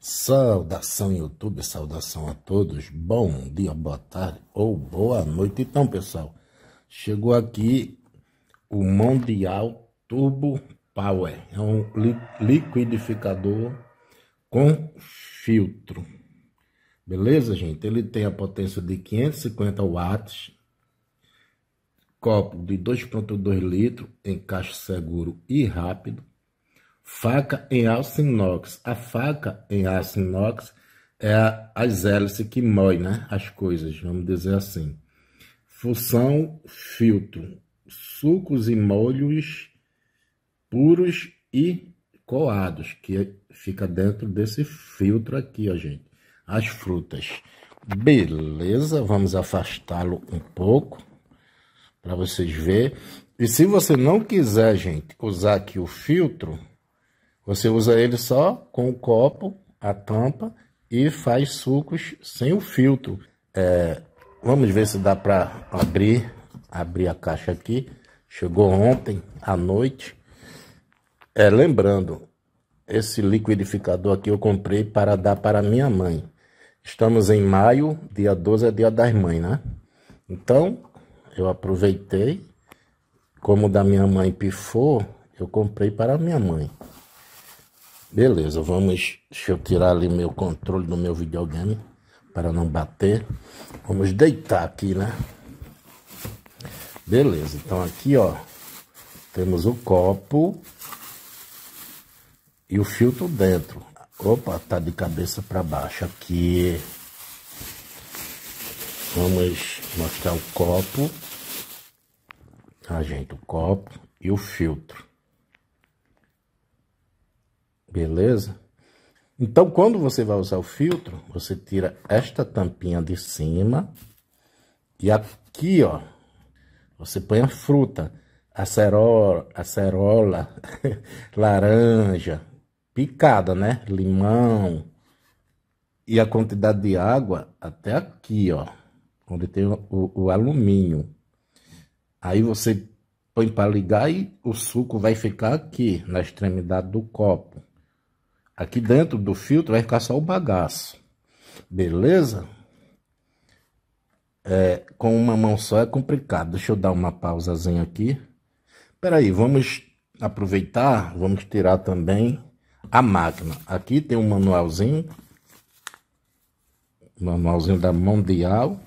Saudação YouTube, saudação a todos. Bom dia, boa tarde ou boa noite. Então, pessoal, chegou aqui o Mundial Turbo Power. É um liquidificador com filtro. Beleza, gente? Ele tem a potência de 550 watts. Copo de 2.2 litros em caixa seguro e rápido. Faca em aço inox. A faca em aço inox é a, as hélices que moem né? as coisas, vamos dizer assim. Função filtro. Sucos e molhos puros e coados, que fica dentro desse filtro aqui, ó, gente. As frutas. Beleza, vamos afastá-lo um pouco para vocês verem. E se você não quiser, gente, usar aqui o filtro, você usa ele só com o copo, a tampa e faz sucos sem o filtro. É, vamos ver se dá para abrir, abrir a caixa aqui. Chegou ontem à noite. É, lembrando, esse liquidificador aqui eu comprei para dar para minha mãe. Estamos em maio, dia 12 é dia das mães, né? Então, eu aproveitei, como da minha mãe pifou, eu comprei para minha mãe. Beleza, vamos. Deixa eu tirar ali meu controle do meu videogame para não bater. Vamos deitar aqui, né? Beleza, então aqui ó, temos o copo e o filtro dentro. Opa, tá de cabeça para baixo aqui. Vamos mostrar o copo. A ah, gente o copo e o filtro. Beleza? Então, quando você vai usar o filtro, você tira esta tampinha de cima e aqui, ó, você põe a fruta, acerola, acerola laranja, picada, né? Limão e a quantidade de água até aqui, ó, onde tem o, o, o alumínio. Aí você põe para ligar e o suco vai ficar aqui, na extremidade do copo. Aqui dentro do filtro vai ficar só o bagaço. Beleza? É, com uma mão só é complicado. Deixa eu dar uma pausazinha aqui. aí, vamos aproveitar, vamos tirar também a máquina. Aqui tem um manualzinho. Manualzinho da Mundial.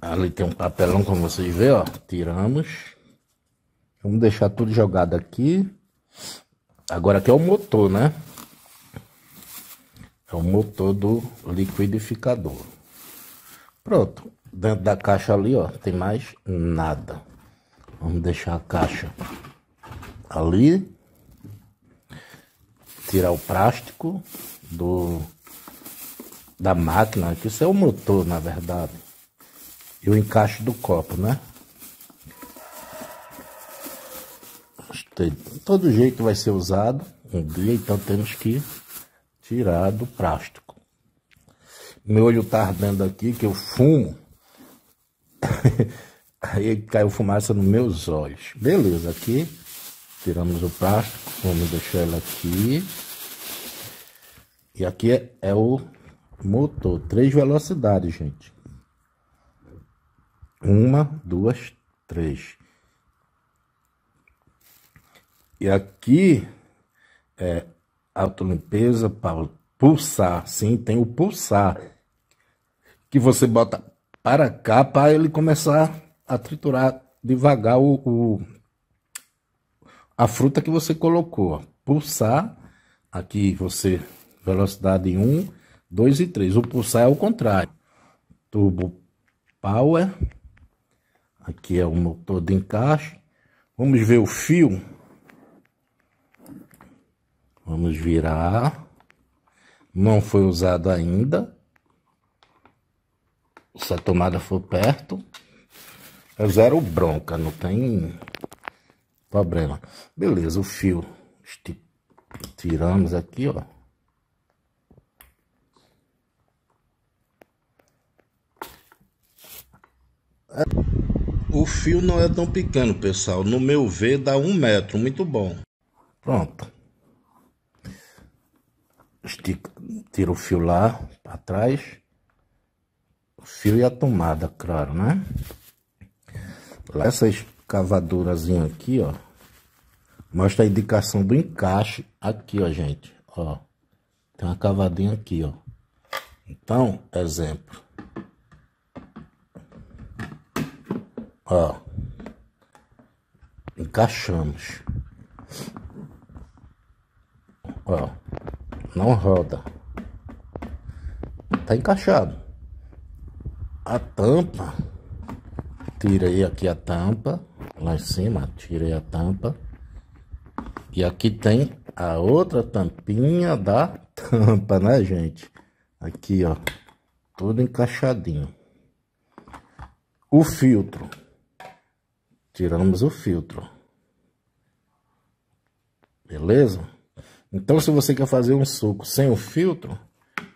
Ali tem um papelão, como vocês vêem. ó. Tiramos. Vamos deixar tudo jogado aqui. Agora que é o motor, né? É o motor do liquidificador. Pronto. Dentro da caixa ali, ó, tem mais nada. Vamos deixar a caixa ali. Tirar o plástico do da máquina, que isso é o motor, na verdade. E o encaixe do copo, né? Gostei todo jeito vai ser usado um é. dia, então temos que tirar do plástico. Meu olho tá ardendo aqui, que eu fumo. Aí caiu fumaça nos meus olhos. Beleza, aqui tiramos o plástico, vamos deixar ela aqui. E aqui é, é o motor, três velocidades, gente. Uma, duas, três. E aqui é autolimpeza, para pulsar, sim, tem o pulsar. Que você bota para cá para ele começar a triturar devagar o, o a fruta que você colocou. Pulsar, aqui você, velocidade 1, 2 e 3. O pulsar é o contrário. Turbo Power, aqui é o motor de encaixe. Vamos ver o fio. Vamos virar. Não foi usado ainda. Se a tomada for perto, é zero bronca, não tem problema. Beleza, o fio tiramos aqui, ó. É, o fio não é tão pequeno, pessoal. No meu ver, dá um metro. Muito bom. Pronto estico, tiro o fio lá trás o fio e a tomada, claro, né? Lá essas cavadurazinha aqui, ó, mostra a indicação do encaixe aqui, ó, gente, ó. Tem uma cavadinha aqui, ó. Então, exemplo. Ó. Encaixamos. Ó não roda. Tá encaixado. A tampa, tirei aqui a tampa, lá em cima, tirei a tampa. E aqui tem a outra tampinha da tampa, né, gente? Aqui, ó, tudo encaixadinho. O filtro. Tiramos o filtro. Beleza? Então, se você quer fazer um suco sem o filtro,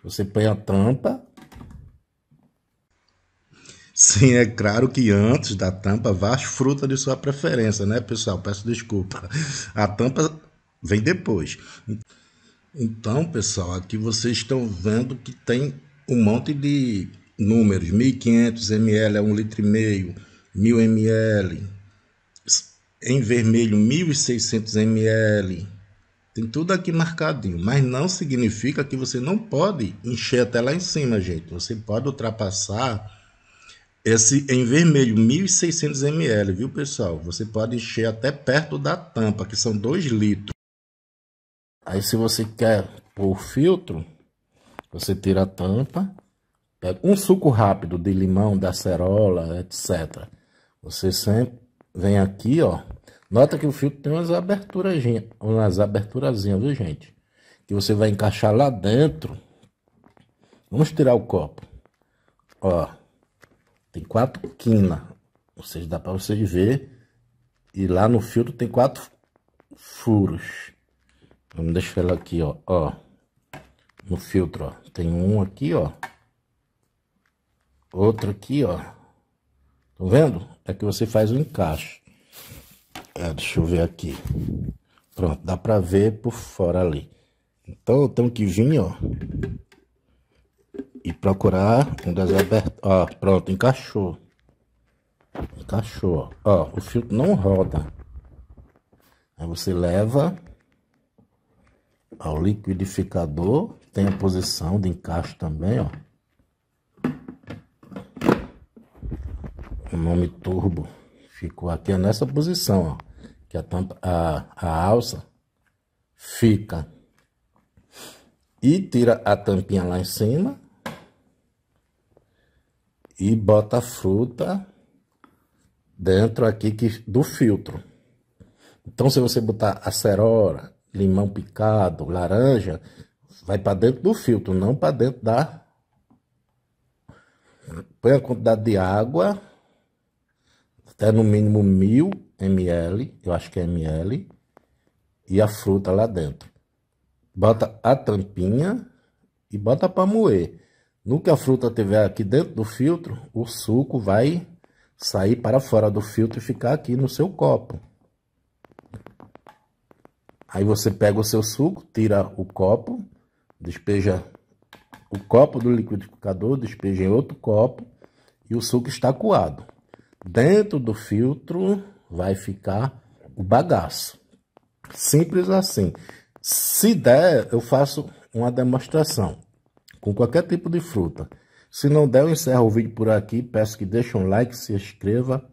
você põe a tampa. Sim, é claro que antes da tampa vá as frutas de sua preferência, né, pessoal? Peço desculpa. A tampa vem depois. Então, pessoal, aqui vocês estão vendo que tem um monte de números: 1500 ml é 1,5 litro, 1000 ml, em vermelho 1600 ml, tem tudo aqui marcadinho, mas não significa que você não pode encher até lá em cima, gente. Você pode ultrapassar esse em vermelho, 1.600 ml, viu pessoal? Você pode encher até perto da tampa, que são 2 litros. Aí se você quer pôr o filtro, você tira a tampa, pega um suco rápido de limão, da cerola, etc. Você sempre vem aqui, ó, Nota que o filtro tem umas aberturas, umas aberturazinhas, viu, gente? Que você vai encaixar lá dentro. Vamos tirar o copo. Ó, tem quatro quinas. Ou seja, dá para vocês ver. E lá no filtro tem quatro furos. Vamos deixar ela aqui, ó, ó. No filtro, ó. Tem um aqui, ó. Outro aqui, ó. Tô tá vendo? É que você faz o encaixe. É, deixa eu ver aqui. Pronto, dá pra ver por fora ali. Então eu tenho que vir, ó. E procurar um das abertas. Ó, pronto, encaixou. Encaixou, ó. o filtro não roda. Aí você leva ao liquidificador. Tem a posição de encaixe também, ó. O nome turbo. Ficou aqui nessa posição, ó, que a, tampa, a, a alça fica. E tira a tampinha lá em cima. E bota a fruta dentro aqui que, do filtro. Então, se você botar acerola, limão picado, laranja, vai para dentro do filtro, não para dentro da. Põe a quantidade de água até no mínimo mil ml, eu acho que é ml, e a fruta lá dentro. Bota a tampinha e bota para moer. No que a fruta tiver aqui dentro do filtro, o suco vai sair para fora do filtro e ficar aqui no seu copo. Aí você pega o seu suco, tira o copo, despeja o copo do liquidificador, despeja em outro copo e o suco está coado. Dentro do filtro vai ficar o bagaço. Simples assim. Se der, eu faço uma demonstração com qualquer tipo de fruta. Se não der, eu encerro o vídeo por aqui. Peço que deixe um like, se inscreva,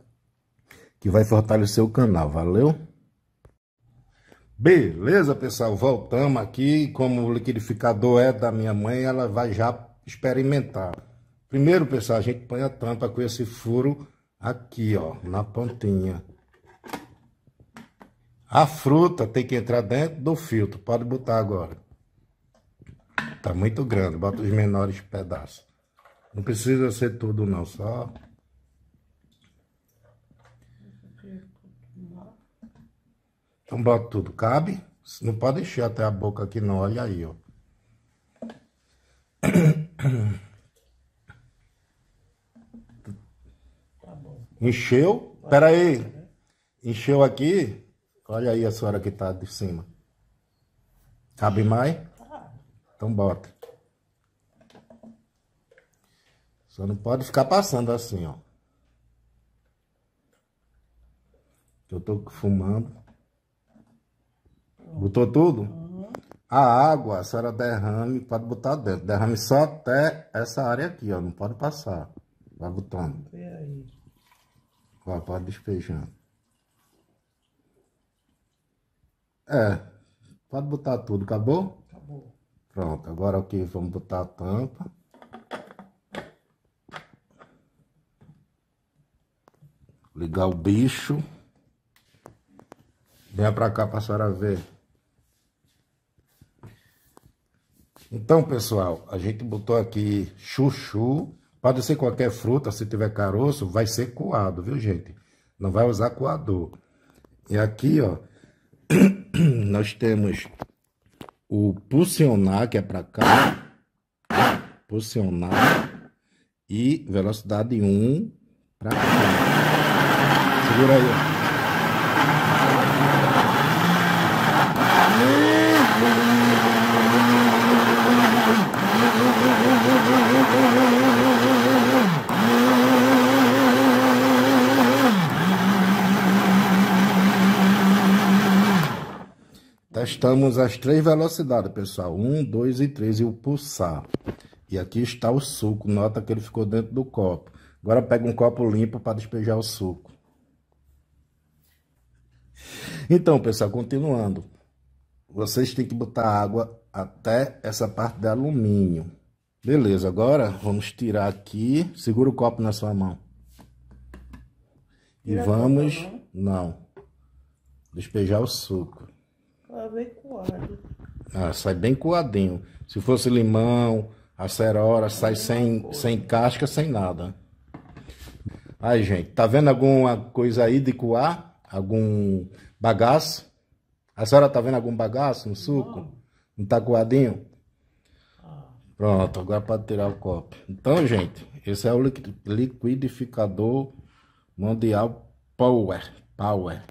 que vai fortalecer o canal. Valeu? Beleza, pessoal? Voltamos aqui. Como o liquidificador é da minha mãe, ela vai já experimentar. Primeiro, pessoal, a gente põe a tampa com esse furo Aqui, ó, na pontinha. A fruta tem que entrar dentro do filtro. Pode botar agora. Tá muito grande, bota os menores pedaços. Não precisa ser tudo não, só... Então bota tudo, cabe? Não pode encher até a boca aqui não, olha aí, ó. Encheu? Peraí. Encheu aqui? Olha aí a senhora que tá de cima. Cabe mais? Então bota. Só não pode ficar passando assim, ó. Eu tô fumando. Botou tudo? A água, a senhora derrame, pode botar dentro. Derrame só até essa área aqui, ó. Não pode passar. Vai botando. aí. Vavá despejando. É, pode botar tudo, acabou? Acabou. Pronto, agora aqui vamos botar a tampa. Ligar o bicho. Venha pra cá pra senhora ver. Então, pessoal, a gente botou aqui chuchu. Pode ser qualquer fruta, se tiver caroço, vai ser coado, viu, gente? Não vai usar coador. E aqui, ó, nós temos o pulsionar, que é para cá, pulsionar, e velocidade 1 para cá. Segura aí, ó. Testamos as três velocidades, pessoal. Um, dois e três. E o pulsar. E aqui está o suco. Nota que ele ficou dentro do copo. Agora pega um copo limpo para despejar o suco. Então, pessoal, continuando. Vocês têm que botar água até essa parte de alumínio. Beleza, agora vamos tirar aqui. Segura o copo na sua mão. E Tira vamos... Não. Despejar o suco. Ah, sai bem coadinho. Se fosse limão, acerora, sai sem, sem casca, sem nada. Aí, gente, tá vendo alguma coisa aí de coar? Algum bagaço? A senhora tá vendo algum bagaço no suco? Não. Não tá coadinho? Pronto, agora pode tirar o copo. Então, gente, esse é o liquidificador mundial Power. Power.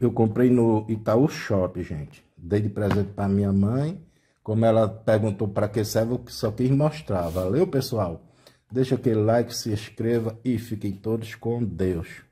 Eu comprei no Itaú Shop, gente. Dei de presente para minha mãe. Como ela perguntou para que serve, eu só quis mostrar. Valeu, pessoal? Deixa aquele like, se inscreva e fiquem todos com Deus.